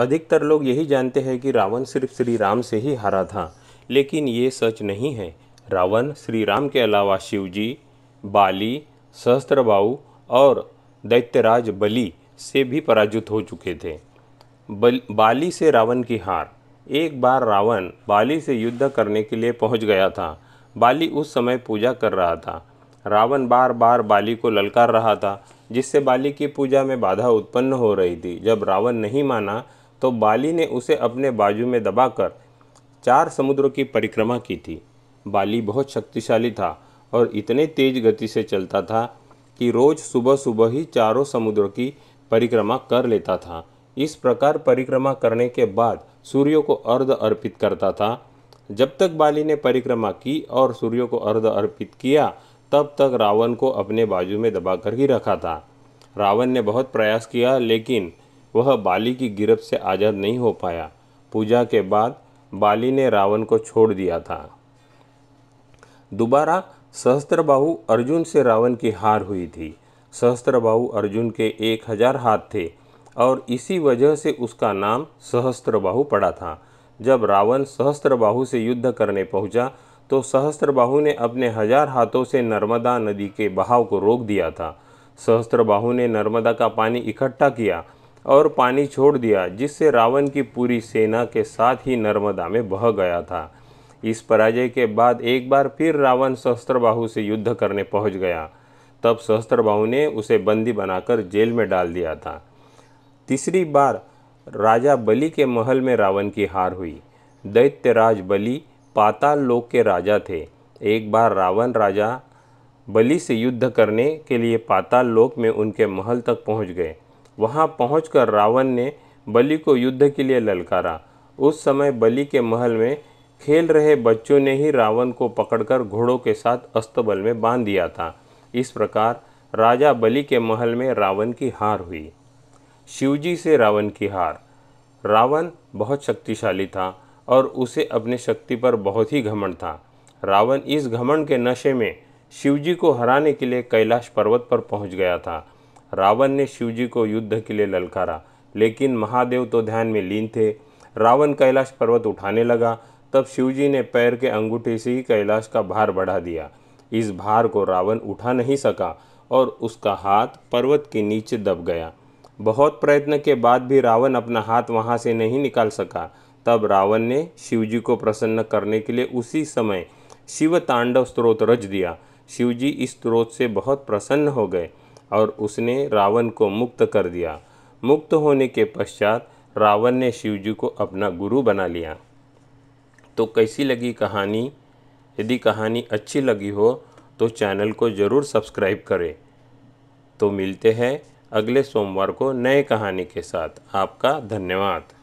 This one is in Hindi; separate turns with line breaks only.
अधिकतर लोग यही जानते हैं कि रावण सिर्फ श्री राम से ही हारा था लेकिन ये सच नहीं है रावण श्री राम के अलावा शिवजी बाली सहस्त्रबाऊ और दैत्यराज बलि से भी पराजित हो चुके थे बल बाली से रावण की हार एक बार रावण बाली से युद्ध करने के लिए पहुंच गया था बाली उस समय पूजा कर रहा था रावण बार बार बाली को ललकार रहा था जिससे बाली की पूजा में बाधा उत्पन्न हो रही थी जब रावण नहीं माना तो बाली ने उसे अपने बाजू में दबाकर चार समुद्रों की परिक्रमा की थी बाली बहुत शक्तिशाली था और इतने तेज गति से चलता था कि रोज़ सुबह सुबह ही चारों समुद्रों की परिक्रमा कर लेता था इस प्रकार परिक्रमा करने के बाद सूर्य को अर्ध अर्पित करता था जब तक बाली ने परिक्रमा की और सूर्य को अर्ध अर्पित किया तब तक रावण को अपने बाजू में दबाकर ही रखा था रावण ने बहुत प्रयास किया लेकिन वह बाली की गिरफ्त से आज़ाद नहीं हो पाया पूजा के बाद बाली ने रावण को छोड़ दिया था दोबारा सहस्त्रबाहु अर्जुन से रावण की हार हुई थी सहस्त्रबाहु अर्जुन के एक हजार हाथ थे और इसी वजह से उसका नाम सहस्त्रबाहु पड़ा था जब रावण सहस्त्रबाहु से युद्ध करने पहुंचा तो सहस्त्रबाहु ने अपने हजार हाथों से नर्मदा नदी के बहाव को रोक दिया था सहस्त्रबाहु ने नर्मदा का पानी इकट्ठा किया और पानी छोड़ दिया जिससे रावण की पूरी सेना के साथ ही नर्मदा में बह गया था इस पराजय के बाद एक बार फिर रावण सहस्त्रबाहु से युद्ध करने पहुंच गया तब सहस्त्रबाहु ने उसे बंदी बनाकर जेल में डाल दिया था तीसरी बार राजा बलि के महल में रावण की हार हुई दैत्यराज बलि पाताल लोक के राजा थे एक बार रावण राजा बलि से युद्ध करने के लिए पाताल लोक में उनके महल तक पहुंच गए वहाँ पहुंचकर रावण ने बलि को युद्ध के लिए ललकारा उस समय बलि के महल में खेल रहे बच्चों ने ही रावण को पकड़कर घोड़ों के साथ अस्तबल में बांध दिया था इस प्रकार राजा बलि के महल में रावण की हार हुई शिवजी से रावण की हार रावण बहुत शक्तिशाली था और उसे अपनी शक्ति पर बहुत ही घमंड था रावण इस घमंड के नशे में शिवजी को हराने के लिए कैलाश पर्वत पर पहुंच गया था रावण ने शिवजी को युद्ध के लिए ललकारा लेकिन महादेव तो ध्यान में लीन थे रावण कैलाश पर्वत उठाने लगा तब शिवजी ने पैर के अंगूठे से ही कैलाश का भार बढ़ा दिया इस भार को रावण उठा नहीं सका और उसका हाथ पर्वत के नीचे दब गया बहुत प्रयत्न के बाद भी रावण अपना हाथ वहाँ से नहीं निकाल सका तब रावण ने शिवजी को प्रसन्न करने के लिए उसी समय शिव तांडव स्त्रोत रच दिया शिवजी इस स्त्रोत से बहुत प्रसन्न हो गए और उसने रावण को मुक्त कर दिया मुक्त होने के पश्चात रावण ने शिवजी को अपना गुरु बना लिया तो कैसी लगी कहानी यदि कहानी अच्छी लगी हो तो चैनल को ज़रूर सब्सक्राइब करें तो मिलते हैं अगले सोमवार को नए कहानी के साथ आपका धन्यवाद